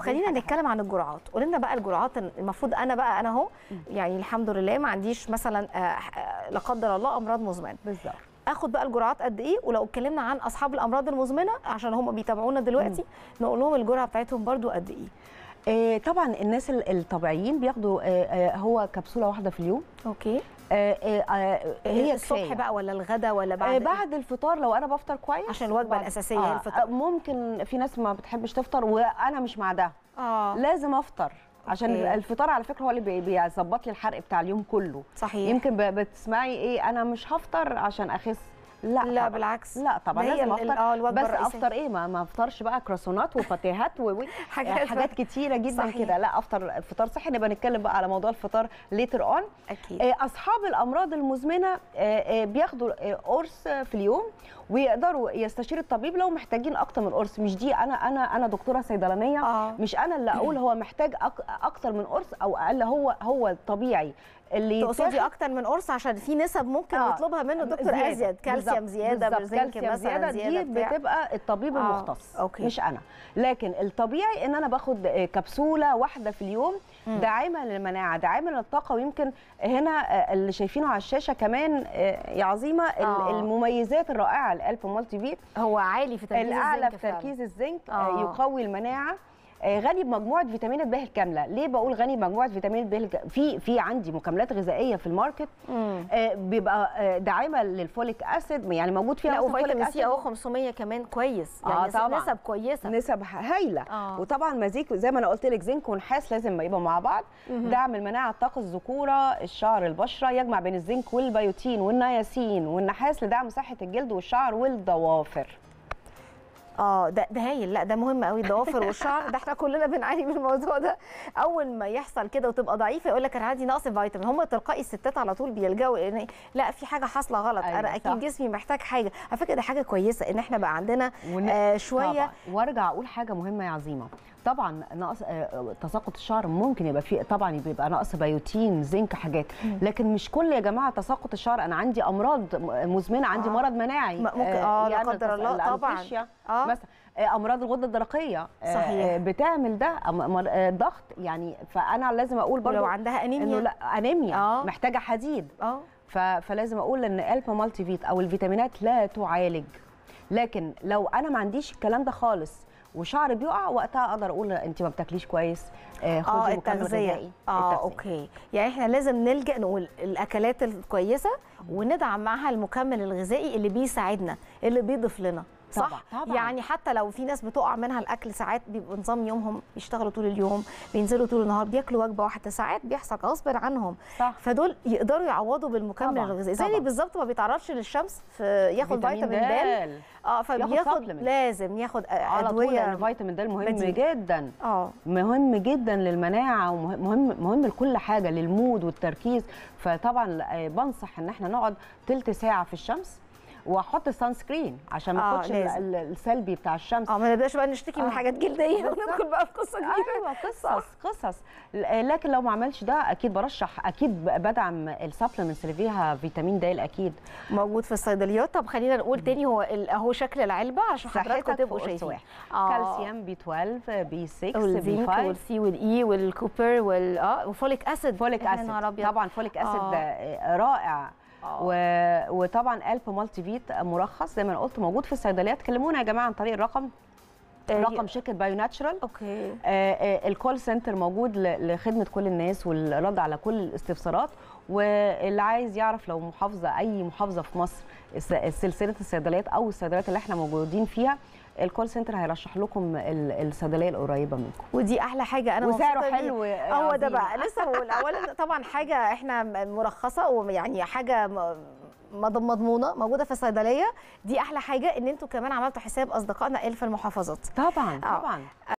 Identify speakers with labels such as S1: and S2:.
S1: خلينا نتكلم عن الجرعات قول لنا بقى الجرعات المفروض انا بقى انا اهو يعني الحمد لله ما عنديش مثلا آه، آه، لا قدر الله امراض مزمنه بالظبط اخد بقى الجرعات قد ايه ولو اتكلمنا عن اصحاب الامراض المزمنه عشان هم بيتابعونا دلوقتي نقول لهم الجرعه بتاعتهم برضو قد ايه آه، طبعا الناس الطبيعيين بياخدوا هو كبسوله واحده في اليوم
S2: اوكي آه، آه، آه، هي الصبح بقى
S1: ولا الغدا ولا بعد
S2: بعد الفطار لو انا بفطر كويس عشان الوجبه الاساسيه آه الفطار ممكن في ناس ما بتحبش تفطر وانا مش مع ده آه لازم افطر عشان إيه. الفطار على فكره هو اللي بيظبط لي الحرق بتاع اليوم كله صحيح يمكن بتسمعي ايه انا مش هفطر عشان اخس لا لا طبعًا. بالعكس لا طبعا لازم افطر آه، بس افطر ايه ما, ما افطرش بقى كرواسونات وفاتيهات وحاجات حاجات كتيره جدا كده لا افطر فطار صحي نبقى نتكلم بقى على موضوع الفطار ليتر اون اكيد آه، اصحاب الامراض المزمنه آه، بياخدوا قرص في اليوم ويقدروا يستشير الطبيب لو محتاجين اكتر من قرص مش دي انا انا انا دكتوره صيدلانيه آه. مش انا اللي اقول هو محتاج اكتر من قرص او اقل هو هو الطبيعي اللي تقصدي اكتر
S1: من قرص عشان في نسب ممكن آه يطلبها منه دكتور زيادة. ازيد كالسيوم زياده بالزنك مثلا زياده, زيادة دي بتاع. بتبقى
S2: الطبيب آه. المختص أوكي. مش انا لكن الطبيعي ان انا باخد كبسوله واحده في اليوم داعمه للمناعه داعمه للطاقه ويمكن هنا آه، اللي شايفينه على الشاشه كمان آه، يا عظيمه آه. المميزات الرائعه للالف مالتي بي هو عالي في تركيز الزنك الاعلى في تركيز الزنك آه. آه. يقوي المناعه آه، غني بمجموعه فيتامينات ب الكامله ليه بقول غني بمجموعه فيتامينات ب في في عندي مكملات غذائيه في الماركت آه، بيبقى آه، داعمه للفوليك اسيد يعني موجود فيها فيتامين سي اهو
S1: 500 كمان كويس يعني آه طبعًا. نسب
S2: كويسه نسب هايله آه. وطبعا مزيك زي ما انا قلت لك زنك ونحاس لازم يبقى مع بعض مم. دعم المناعه الطاقه الذكوره الشعر البشره يجمع بين الزنك والبيوتين والنياسين والنحاس لدعم صحه الجلد والشعر والضوافر
S1: اه ده ده هايل لا ده مهم قوي الضوافر والشعر ده احنا كلنا بنعاني من الموضوع ده اول ما يحصل كده وتبقى ضعيفه يقول لك انا عندي نقص فيتامين هم تلقائي الستات على طول بيلجأوا ان إيه؟ لا في حاجه حاصله غلط أيوة انا اكيد صح. جسمي محتاج حاجه على فكره ده حاجه كويسه ان احنا بقى عندنا ون... آه شويه وارجع اقول حاجه مهمه يا عظيمه طبعا
S2: نقص آه، تساقط الشعر ممكن يبقى فيه طبعا بيبقى نقص بيوتين زنك حاجات لكن مش كل يا جماعه تساقط الشعر انا عندي امراض مزمنه عندي آه. مرض مناعي ممكن اه, آه، يعني لا قدر الله طبعا آه. مثلا آه، امراض الغده الدرقيه صحيح بتعمل ده ضغط يعني فانا لازم اقول برضو لو عندها انيميا لا انيميا آه. محتاجه حديد اه فلازم اقول ان الفا مالتي فيت او الفيتامينات لا تعالج لكن لو انا ما عنديش الكلام ده خالص وشعر بيقع وقتها اقدر اقول انت ما
S1: بتاكليش كويس آه خدي آه، التغذيه اه اوكي يعني احنا لازم نلجا نقول الاكلات الكويسه وندعم معها المكمل الغذائي اللي بيساعدنا اللي بيضيف لنا صح طبعا. يعني حتى لو في ناس بتقع منها الاكل ساعات بيبقى نظام يومهم بيشتغلوا طول اليوم بينزلوا طول النهار بياكلوا وجبه واحده ساعات بيحصل غصب عنهم صح. فدول يقدروا يعوضوا بالمكمل الغذائي زي اللي بالظبط ما بيتعرضش للشمس ياخد فيتامين د اه فبياخد لازم ياخد ادويه على طول الفيتامين د مهم بديل. جدا اه
S2: مهم جدا للمناعه ومهم مهم لكل حاجه للمود والتركيز فطبعا آه، بنصح ان احنا نقعد تلت ساعه في الشمس واحط سان سكرين عشان ما آه، اخدش السلبي بتاع الشمس اه ما نبداش بقى نشتكي آه. من حاجات جلديه وندخل بقى في قصه كبيره ايوه قصص قصص لكن لو ما عملش ده اكيد برشح اكيد بدعم
S1: السبلمنتس اللي فيها فيتامين د اكيد موجود في الصيدليات طب خلينا نقول تاني هو اهو شكل العلبه عشان حضراتكم تبقوا شايفين آه. كالسيوم بي 12 بي 6 بي 5 والسي والاي والكوبر وال اه وفوليك اسيد فوليك إيه، اسيد طبعا فوليك اسيد آه.
S2: آه، رائع آه. وطبعا الف مالتي فيت مرخص زي ما انا قلت موجود في الصيدليات كلمونا يا جماعه عن طريق الرقم آه، رقم شركه بايو ناتشرال اوكي آه، الكول سنتر موجود لخدمه كل الناس والرد على كل الاستفسارات واللي عايز يعرف لو محافظه اي محافظه في مصر سلسله الصيدليات او الصيدليات اللي احنا موجودين فيها الكول سنتر هيرشح لكم الصيدليه القريبه منكم ودي احلى حاجه انا وسعره حلو هو ده بقى لسه
S1: بقول اولا طبعا حاجه احنا مرخصه ويعني حاجه مضمونه موجوده في الصيدليه دي احلى حاجه ان انتوا كمان عملتوا حساب اصدقائنا اللي في المحافظات طبعا آه. طبعا